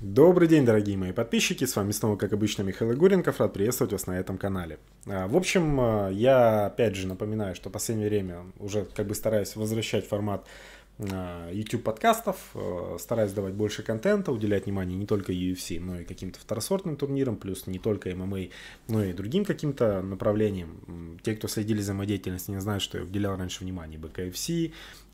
Добрый день, дорогие мои подписчики, с вами снова, как обычно, Михаил Игуренков, рад приветствовать вас на этом канале. А, в общем, а, я опять же напоминаю, что в последнее время уже как бы стараюсь возвращать формат а, YouTube подкастов, стараюсь давать больше контента, уделять внимание не только UFC, но и каким-то второсортным турнирам, плюс не только MMA, но и другим каким-то направлениям. Те, кто следили за моей деятельностью, не знают, что я уделял раньше внимание БКФС,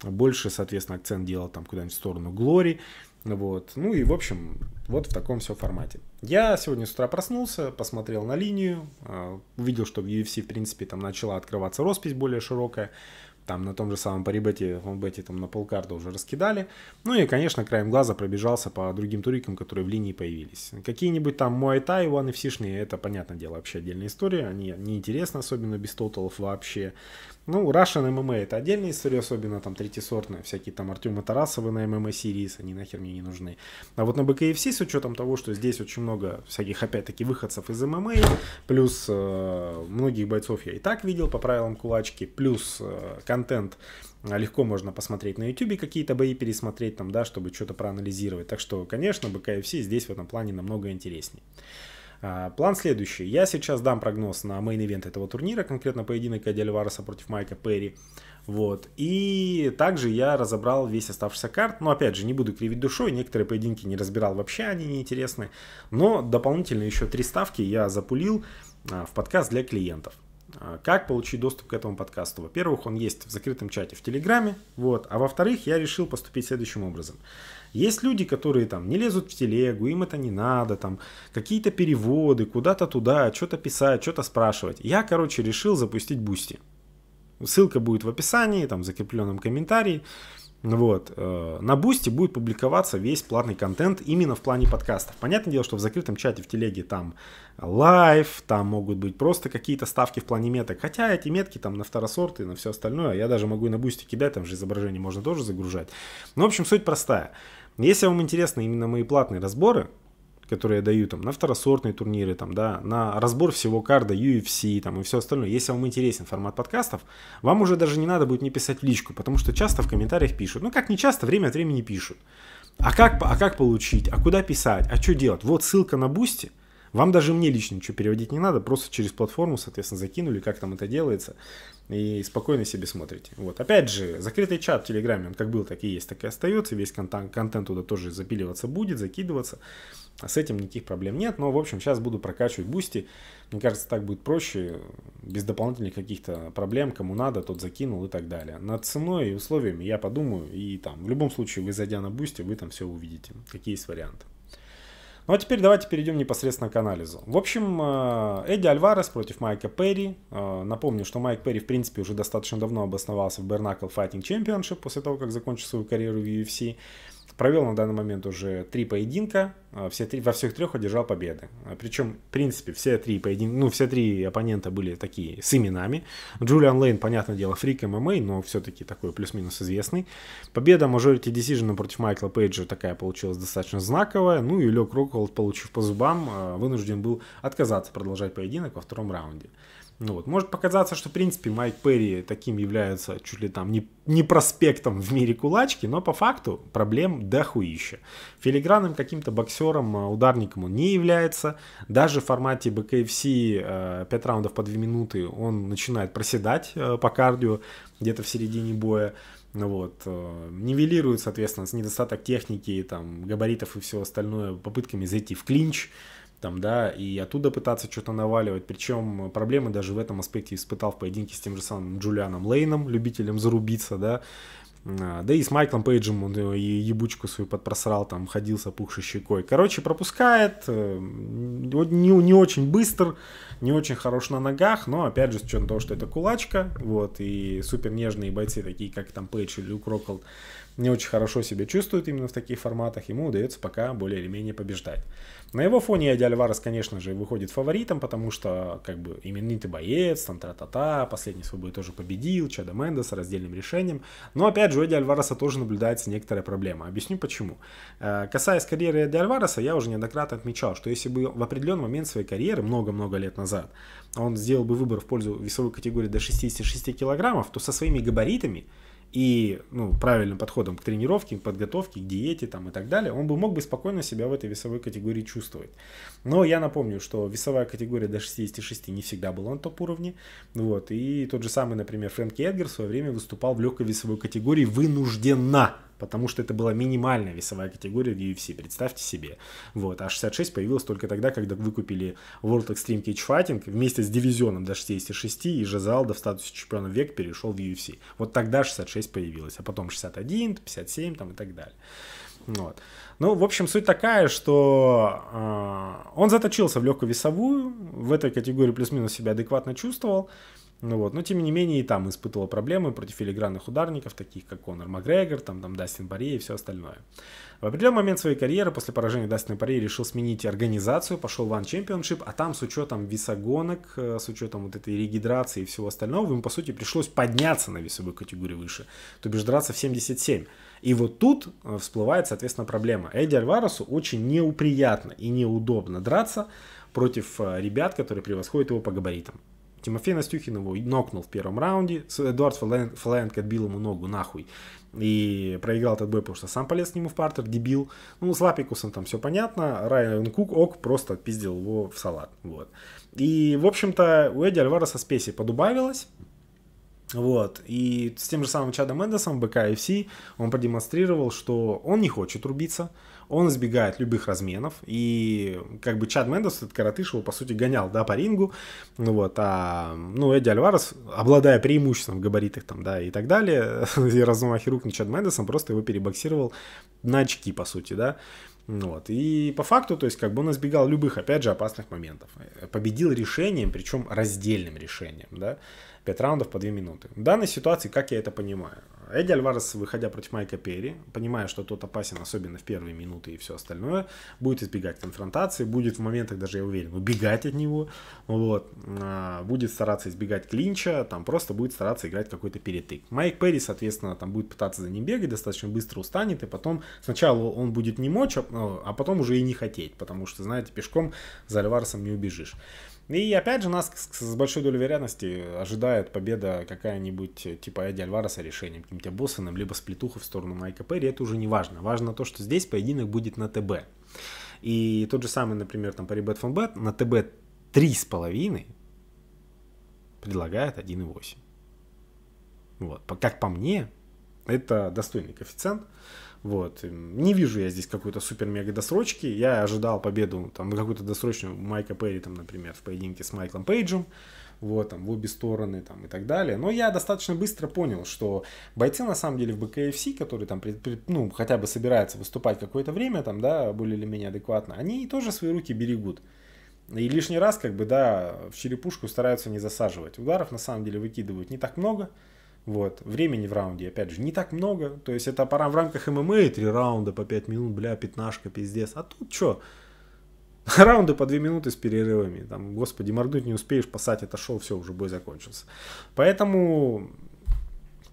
больше, соответственно, акцент делал там куда-нибудь в сторону Глори, вот. Ну и, в общем, вот в таком все формате. Я сегодня с утра проснулся, посмотрел на линию, а, увидел, что в UFC, в принципе, там начала открываться роспись более широкая. Там на том же самом Парибете, Фонбете, там на полкарда уже раскидали. Ну и, конечно, краем глаза пробежался по другим турикам, которые в линии появились. Какие-нибудь там Муайтай, One и Всишные, это, понятное дело, вообще отдельная история. Они не интересны, особенно без тоталов вообще. Ну, Russian MMA это отдельная история, особенно там третьесортная. Всякие там Артема Тарасовы на MMA Series, они нахер мне не нужны. А вот на BKFC с учетом того, что здесь очень много всяких, опять-таки, выходцев из ММА, плюс э, многих бойцов я и так видел по правилам кулачки, плюс э, контент легко можно посмотреть на YouTube какие-то бои пересмотреть там, да, чтобы что-то проанализировать. Так что, конечно, BKFC здесь в этом плане намного интереснее. А, план следующий. Я сейчас дам прогноз на мейн-ивент этого турнира, конкретно поединок Эдди Альвареса против Майка Перри. Вот. И также я разобрал весь оставшийся карт. Но опять же, не буду кривить душой, некоторые поединки не разбирал вообще, они неинтересны. Но дополнительно еще три ставки я запулил а, в подкаст для клиентов. А, как получить доступ к этому подкасту? Во-первых, он есть в закрытом чате в Телеграме, вот, а во-вторых, я решил поступить следующим образом. Есть люди, которые там не лезут в телегу, им это не надо, там какие-то переводы, куда-то туда, что-то писать, что-то спрашивать. Я, короче, решил запустить Бусти. Ссылка будет в описании, там в закрепленном комментарии. Вот. Э, на Бусти будет публиковаться весь платный контент именно в плане подкастов. Понятное дело, что в закрытом чате в телеге там лайв, там могут быть просто какие-то ставки в плане меток. Хотя эти метки там на второсорт и на все остальное. А я даже могу и на Бусти кидать, там же изображение можно тоже загружать. Но, ну, в общем, суть простая. Если вам интересны именно мои платные разборы, которые я даю там на второсортные турниры, там, да, на разбор всего карда UFC там, и все остальное. Если вам интересен формат подкастов, вам уже даже не надо будет мне писать личку, потому что часто в комментариях пишут. Ну, как не часто, время от времени пишут. А как, а как получить? А куда писать? А что делать? Вот ссылка на Бусти. Вам даже мне лично ничего переводить не надо, просто через платформу, соответственно, закинули, как там это делается, и спокойно себе смотрите. Вот, опять же, закрытый чат в Телеграме, он как был, так и есть, так и остается, весь контент, контент туда тоже запиливаться будет, закидываться. А с этим никаких проблем нет, но, в общем, сейчас буду прокачивать бусти. Мне кажется, так будет проще, без дополнительных каких-то проблем. Кому надо, тот закинул и так далее. Над ценой и условиями я подумаю, и там, в любом случае, вы зайдя на бусти, вы там все увидите, какие есть варианты. Ну а теперь давайте перейдем непосредственно к анализу. В общем, э, Эдди Альварес против Майка Перри. Э, напомню, что Майк Перри, в принципе, уже достаточно давно обосновался в Bernacle Fighting Championship после того, как закончил свою карьеру в UFC. Провел на данный момент уже три поединка, а, все три, во всех трех одержал победы. А, Причем, в принципе, все три поединка, ну, все три оппонента были такие с именами. Джулиан Лейн, понятное дело, фрик ММА, но все-таки такой плюс-минус известный. Победа Majority Decision против Майкла Пейджа такая получилась достаточно знаковая. Ну и Лёк Роквелл, получив по зубам, а, вынужден был отказаться продолжать поединок во втором раунде. Ну вот, может показаться, что в принципе Майк Перри таким является чуть ли там не, не проспектом в мире кулачки, но по факту проблем дохуища. Филигранным каким-то боксером, а, ударником он не является. Даже в формате БКФС 5 э, раундов по 2 минуты он начинает проседать э, по кардио где-то в середине боя. Ну вот. Э, нивелирует, соответственно, с недостаток техники, там, габаритов и все остальное попытками зайти в клинч там, да, и оттуда пытаться что-то наваливать. Причем проблемы даже в этом аспекте испытал в поединке с тем же самым Джулианом Лейном, любителем зарубиться, да, а, да и с Майклом Пейджем он э, и ебучку свою подпросрал, там ходил с опухшей щекой. Короче, пропускает, э, не, не очень быстр, не очень хорош на ногах, но опять же, с учетом того, что это кулачка, вот, и супер нежные бойцы, такие как там Пейдж или Укрокол, не очень хорошо себя чувствует именно в таких форматах, ему удается пока более или менее побеждать. На его фоне Эдди Альварес, конечно же, выходит фаворитом, потому что как бы именитый боец, там тра-та-та, последний свой бой тоже победил, Чада Мендеса раздельным решением. Но опять же, у Эдди Альвареса тоже наблюдается некоторая проблема. Объясню почему. Э, касаясь карьеры Эдди Альвареса, я уже неоднократно отмечал, что если бы в определенный момент своей карьеры, много-много лет назад, он сделал бы выбор в пользу весовой категории до 66 килограммов, то со своими габаритами и ну, правильным подходом к тренировке, к подготовке, к диете там, и так далее, он бы мог бы спокойно себя в этой весовой категории чувствовать. Но я напомню, что весовая категория до 66 не всегда была на топ-уровне. Вот, и тот же самый, например, Фрэнки Эдгар в свое время выступал в легкой весовой категории вынужденно потому что это была минимальная весовая категория в UFC, представьте себе. Вот, а 66 появилась только тогда, когда выкупили World Extreme Cage Fighting вместе с дивизионом до 66, и Жезалда в статусе чемпиона век перешел в UFC. Вот тогда 66 появилась, а потом 61, 57 там и так далее. Вот. Ну, в общем, суть такая, что э, он заточился в легкую весовую, в этой категории плюс-минус себя адекватно чувствовал, ну вот, но тем не менее и там испытывал проблемы против филигранных ударников, таких как Конор Макгрегор, там, там Дастин Барри и все остальное. В определенный момент своей карьеры после поражения Дастина Барри решил сменить организацию, пошел в One Championship, а там с учетом весогонок, э, с учетом вот этой регидрации и всего остального, ему по сути пришлось подняться на весовую категорию выше, то бишь драться в 77. И вот тут э, всплывает, соответственно, проблема. Эдди Альваресу очень неуприятно и неудобно драться против э, ребят, которые превосходят его по габаритам. Тимофей Настюхин его нокнул в первом раунде. Эдуард Фалаенко отбил ему ногу нахуй. И проиграл этот бой, потому что сам полез к нему в партер, дебил. Ну, с Лапикусом там все понятно. Райан Кук, ок, просто отпиздил его в салат. Вот. И, в общем-то, у Эдди Альвареса спеси подубавилось. Вот, и с тем же самым Чадом Мендесом, БКФС, он продемонстрировал, что он не хочет рубиться, он избегает любых разменов, и как бы Чад Мендес, этот коротыш, его, по сути, гонял, да, по рингу, ну вот, а, ну, Эдди Альварес, обладая преимуществом в габаритах там, да, и так далее, и размахи рук на Чад Мендесом, просто его перебоксировал на очки, по сути, да, ну вот. И по факту, то есть, как бы он избегал любых, опять же, опасных моментов. Победил решением, причем раздельным решением, да. 5 раундов по 2 минуты. В данной ситуации, как я это понимаю, Эдди Альварес, выходя против Майка Перри, понимая, что тот опасен, особенно в первые минуты и все остальное, будет избегать конфронтации, будет в моментах, даже я уверен, убегать от него, вот, а, будет стараться избегать клинча, там просто будет стараться играть какой-то перетык. Майк Перри, соответственно, там будет пытаться за ним бегать, достаточно быстро устанет, и потом сначала он будет не мочь, а, а потом уже и не хотеть, потому что, знаете, пешком за Альваресом не убежишь. И опять же нас с большой долей вероятности ожидает победа какая-нибудь э, типа Эдди с решением каким-то боссаном, либо сплетуха в сторону Майка Перри, это уже не важно. Важно то, что здесь поединок будет на ТБ. И тот же самый, например, там Пари Бэтфон Бэт на ТБ 3,5 предлагает 1,8. Вот. Как по мне, это достойный коэффициент. Вот. Не вижу я здесь какой-то супер-мега досрочки. Я ожидал победу, там, какую-то досрочную Майка Перри, там, например, в поединке с Майклом Пейджем. Вот, там, в обе стороны, там, и так далее. Но я достаточно быстро понял, что бойцы, на самом деле, в БКФС, которые там, пред, пред, ну, хотя бы собираются выступать какое-то время, там, да, более или менее адекватно, они тоже свои руки берегут. И лишний раз, как бы, да, в черепушку стараются не засаживать. Ударов, на самом деле, выкидывают не так много. Вот. Времени в раунде, опять же, не так много. То есть это пора в рамках ММА, три раунда по пять минут, бля, пятнашка, пиздец. А тут что? Раунды по 2 минуты с перерывами. Там, господи, моргнуть не успеешь, пасать это шоу, все, уже бой закончился. Поэтому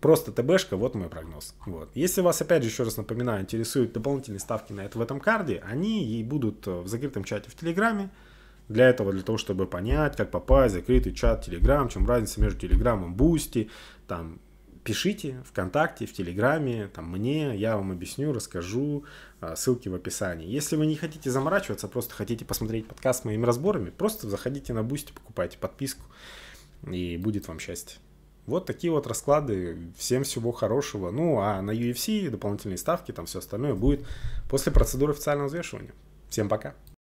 просто ТБшка, вот мой прогноз. Вот. Если вас, опять же, еще раз напоминаю, интересуют дополнительные ставки на это в этом карде, они и будут э, в закрытом чате в Телеграме. Для этого, для того, чтобы понять, как попасть, закрытый чат, Телеграм, чем разница между Телеграмом, Бусти, там, пишите ВКонтакте, в Телеграме, там мне, я вам объясню, расскажу, а, ссылки в описании. Если вы не хотите заморачиваться, а просто хотите посмотреть подкаст с моими разборами, просто заходите на Бусти, покупайте подписку, и будет вам счастье. Вот такие вот расклады. Всем всего хорошего. Ну, а на UFC дополнительные ставки, там все остальное будет после процедуры официального взвешивания. Всем пока.